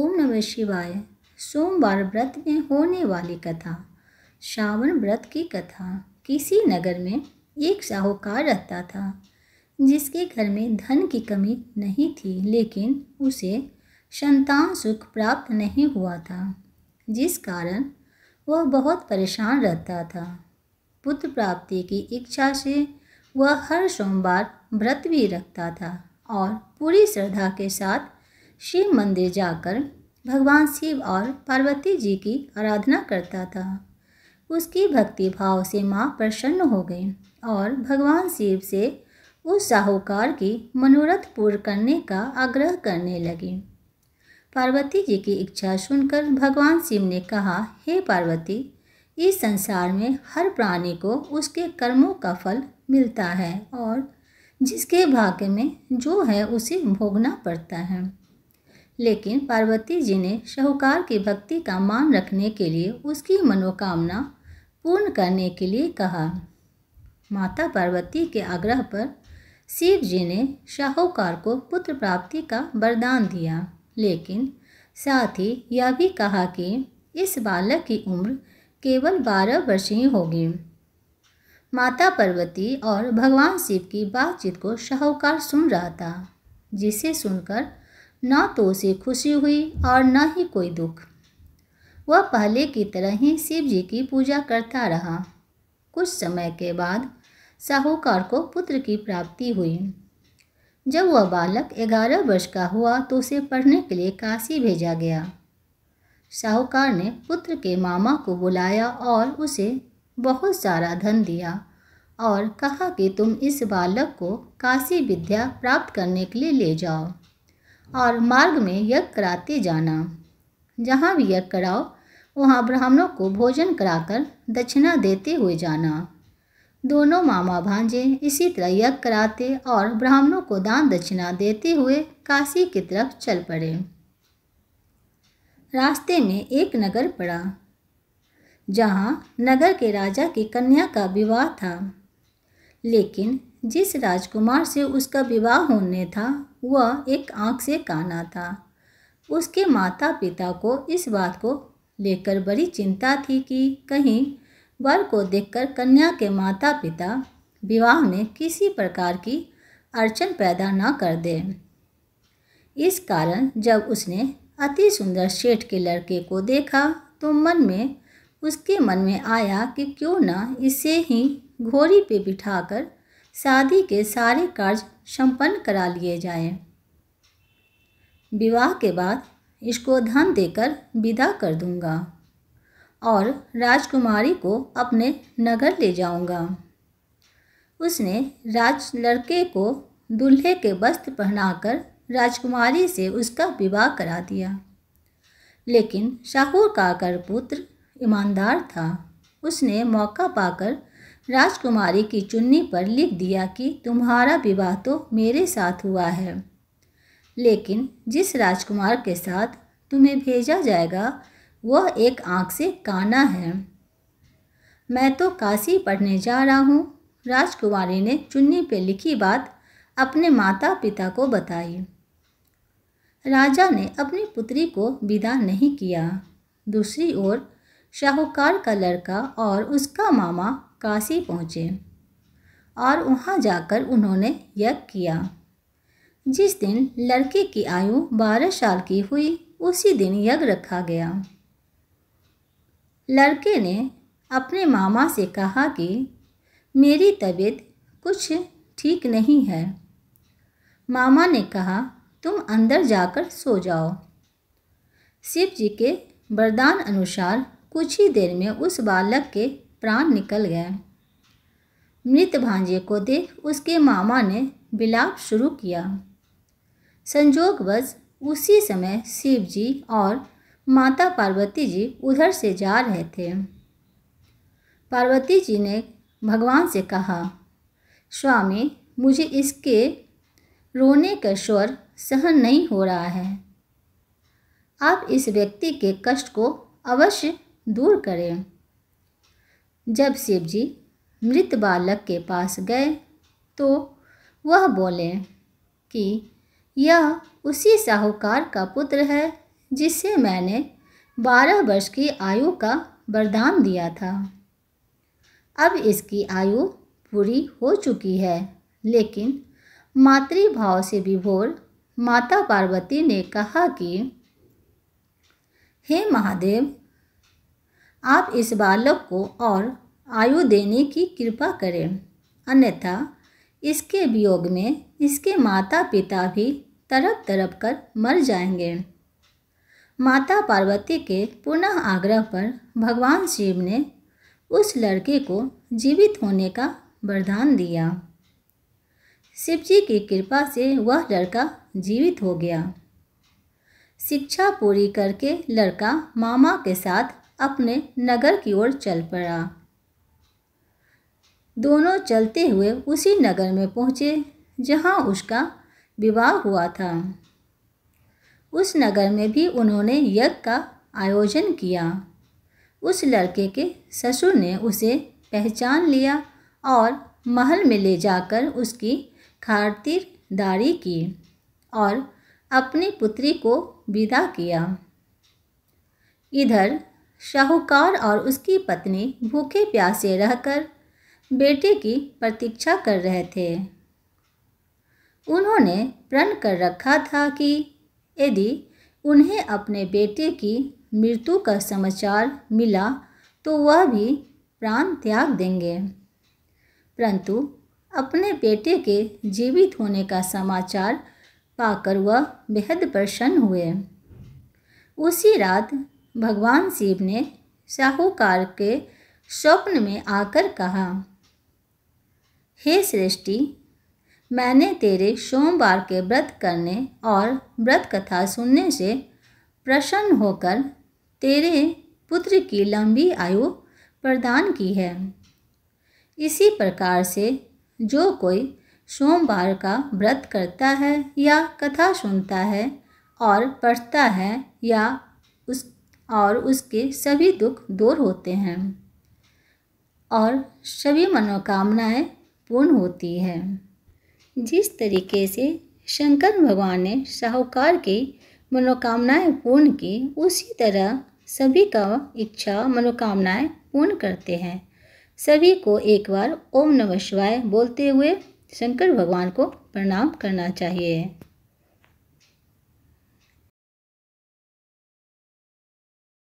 ओम नमः शिवाय सोमवार व्रत में होने वाली कथा श्रावण व्रत की कथा किसी नगर में एक साहूकार रहता था जिसके घर में धन की कमी नहीं थी लेकिन उसे संतान सुख प्राप्त नहीं हुआ था जिस कारण वह बहुत परेशान रहता था पुत्र प्राप्ति की इच्छा से वह हर सोमवार व्रत भी रखता था और पूरी श्रद्धा के साथ शिव मंदिर जाकर भगवान शिव और पार्वती जी की आराधना करता था उसकी भक्ति भाव से माँ प्रसन्न हो गई और भगवान शिव से उस साहूकार की मनोरथ पूर्ण करने का आग्रह करने लगी पार्वती जी की इच्छा सुनकर भगवान शिव ने कहा हे पार्वती इस संसार में हर प्राणी को उसके कर्मों का फल मिलता है और जिसके भाग्य में जो है उसे भोगना पड़ता है लेकिन पार्वती जी ने शाहूकार की भक्ति का मान रखने के लिए उसकी मनोकामना पूर्ण करने के लिए कहा माता पार्वती के आग्रह पर शिव जी ने शाहूकार को पुत्र प्राप्ति का वरदान दिया लेकिन साथ ही यह भी कहा कि इस बालक की उम्र केवल बारह वर्ष ही होगी माता पार्वती और भगवान शिव की बातचीत को शाहूकार सुन रहा था जिसे सुनकर न तो उसे खुशी हुई और न ही कोई दुख वह पहले की तरह ही शिव जी की पूजा करता रहा कुछ समय के बाद साहूकार को पुत्र की प्राप्ति हुई जब वह बालक ग्यारह वर्ष का हुआ तो उसे पढ़ने के लिए काशी भेजा गया साहूकार ने पुत्र के मामा को बुलाया और उसे बहुत सारा धन दिया और कहा कि तुम इस बालक को काशी विद्या प्राप्त करने के लिए ले जाओ और मार्ग में यज्ञ कराते जाना जहाँ भी यज्ञ कराओ वहाँ ब्राह्मणों को भोजन कराकर दक्षिणा देते हुए जाना दोनों मामा भांजे इसी तरह यज्ञ कराते और ब्राह्मणों को दान दक्षिणा देते हुए काशी की तरफ चल पड़े रास्ते में एक नगर पड़ा जहाँ नगर के राजा की कन्या का विवाह था लेकिन जिस राजकुमार से उसका विवाह होने था वह एक आँख से काना था उसके माता पिता को इस बात को लेकर बड़ी चिंता थी कि कहीं वर को देखकर कन्या के माता पिता विवाह में किसी प्रकार की अड़चन पैदा न कर दे इस कारण जब उसने अति सुंदर शेठ के लड़के को देखा तो मन में उसके मन में आया कि क्यों ना इसे ही घोड़ी पे बिठाकर शादी के सारे कार्य संपन्न करा लिए जाए विवाह के बाद इसको धन देकर विदा कर दूंगा और राजकुमारी को अपने नगर ले जाऊंगा। उसने राज लड़के को दूल्हे के वस्त्र पहनाकर राजकुमारी से उसका विवाह करा दिया लेकिन शाहूर का कर पुत्र ईमानदार था उसने मौका पाकर राजकुमारी की चुन्नी पर लिख दिया कि तुम्हारा विवाह तो मेरे साथ हुआ है लेकिन जिस राजकुमार के साथ तुम्हें भेजा जाएगा वह एक आँख से काना है मैं तो काशी पढ़ने जा रहा हूँ राजकुमारी ने चुन्नी पे लिखी बात अपने माता पिता को बताई राजा ने अपनी पुत्री को विदा नहीं किया दूसरी ओर शाहूकार का लड़का और उसका मामा काशी पहुँचे और वहाँ जाकर उन्होंने यज्ञ किया जिस दिन लड़के की आयु बारह साल की हुई उसी दिन यज्ञ रखा गया लड़के ने अपने मामा से कहा कि मेरी तबीयत कुछ ठीक नहीं है मामा ने कहा तुम अंदर जाकर सो जाओ शिव जी के वरदान अनुसार कुछ ही देर में उस बालक के प्राण निकल गए मृत भांजे को देख उसके मामा ने विलाप शुरू किया संजोगवश उसी समय शिव जी और माता पार्वती जी उधर से जा रहे थे पार्वती जी ने भगवान से कहा स्वामी मुझे इसके रोने का स्वर सहन नहीं हो रहा है आप इस व्यक्ति के कष्ट को अवश्य दूर करें जब शिव जी मृत बालक के पास गए तो वह बोले कि यह उसी साहूकार का पुत्र है जिसे मैंने बारह वर्ष की आयु का वरदान दिया था अब इसकी आयु पूरी हो चुकी है लेकिन मातृभाव से विभोर माता पार्वती ने कहा कि हे महादेव आप इस बालक को और आयु देने की कृपा करें अन्यथा इसके वियोग में इसके माता पिता भी तरप तरप कर मर जाएंगे माता पार्वती के पुनः आग्रह पर भगवान शिव ने उस लड़के को जीवित होने का वरदान दिया शिव जी की कृपा से वह लड़का जीवित हो गया शिक्षा पूरी करके लड़का मामा के साथ अपने नगर की ओर चल पड़ा दोनों चलते हुए उसी नगर में पहुँचे जहाँ उसका विवाह हुआ था उस नगर में भी उन्होंने यज्ञ का आयोजन किया उस लड़के के ससुर ने उसे पहचान लिया और महल में ले जाकर उसकी खातिरदारी की और अपनी पुत्री को विदा किया इधर शाहूकार और उसकी पत्नी भूखे प्यासे रहकर बेटे की प्रतीक्षा कर रहे थे उन्होंने प्रण कर रखा था कि यदि उन्हें अपने बेटे की मृत्यु का समाचार मिला तो वह भी प्राण त्याग देंगे परंतु अपने बेटे के जीवित होने का समाचार पाकर वह बेहद प्रसन्न हुए उसी रात भगवान शिव ने साहूकार के स्वप्न में आकर कहा हे सृष्टि मैंने तेरे सोमवार के व्रत करने और व्रत कथा सुनने से प्रसन्न होकर तेरे पुत्र की लंबी आयु प्रदान की है इसी प्रकार से जो कोई सोमवार का व्रत करता है या कथा सुनता है और पढ़ता है या उस और उसके सभी दुख दूर होते हैं और सभी मनोकामनाएं पूर्ण होती हैं जिस तरीके से शंकर भगवान ने साहूकार की मनोकामनाएं पूर्ण की उसी तरह सभी का इच्छा मनोकामनाएं पूर्ण करते हैं सभी को एक बार ओम नमः शिवाय बोलते हुए शंकर भगवान को प्रणाम करना चाहिए